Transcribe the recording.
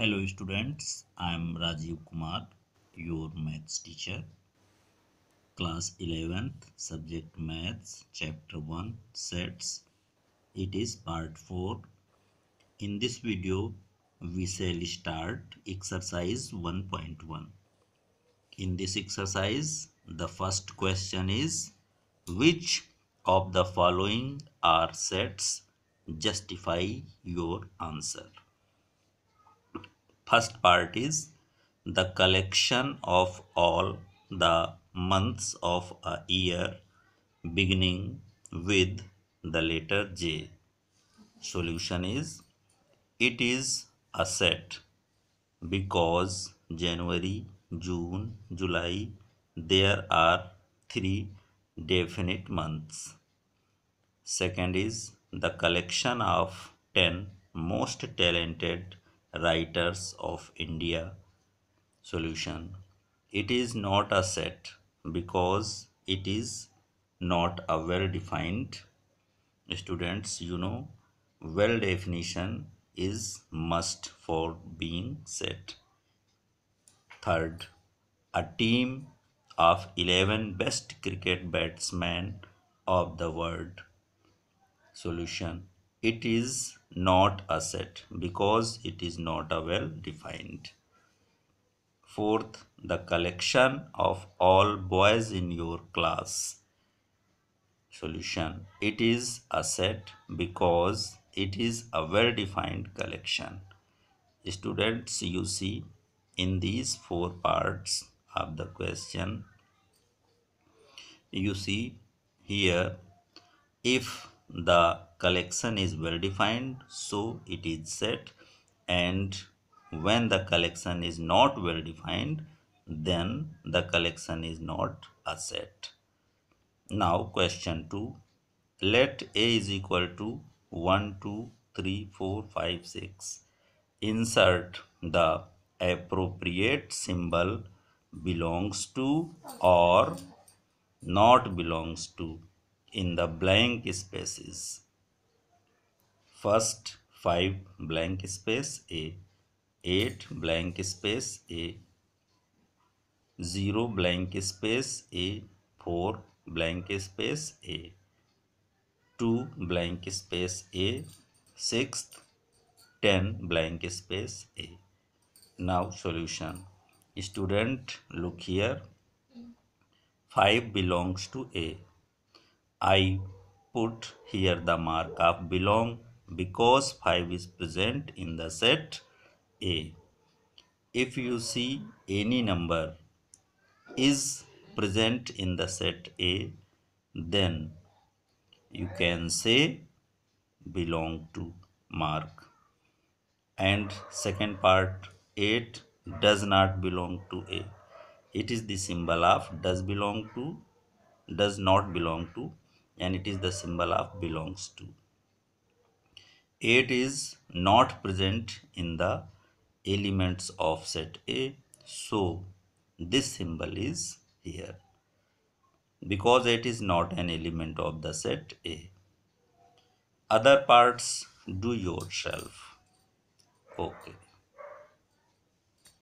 Hello students, I am Rajiv Kumar, your maths teacher. Class 11th, subject maths, chapter 1, sets. It is part 4. In this video, we shall start exercise 1.1. In this exercise, the first question is, which of the following are sets? Justify your answer. First part is the collection of all the months of a year beginning with the letter J. Solution is it is a set because January, June, July there are three definite months. Second is the collection of 10 most talented writers of India solution. It is not a set because it is not a well defined students you know well definition is must for being set third a team of 11 best cricket batsmen of the world solution it is not a set because it is not a well defined. Fourth, the collection of all boys in your class. Solution, it is a set because it is a well defined collection. Students, you see in these four parts of the question, you see here if the collection is well defined so it is set and when the collection is not well defined then the collection is not a set now question 2 let a is equal to 1 2 3 4 5 6 insert the appropriate symbol belongs to or not belongs to in the blank spaces. First 5 blank space A, 8 blank space A, 0 blank space A, 4 blank space A, 2 blank space A, 6th 10 blank space A. Now solution. Student look here. 5 belongs to A. I put here the mark of belong because 5 is present in the set A. If you see any number is present in the set A, then you can say belong to mark. And second part 8 does not belong to A. It is the symbol of does belong to, does not belong to and it is the symbol of belongs to. 8 is not present in the elements of set A. So, this symbol is here because it is not an element of the set A. Other parts do yourself. Okay.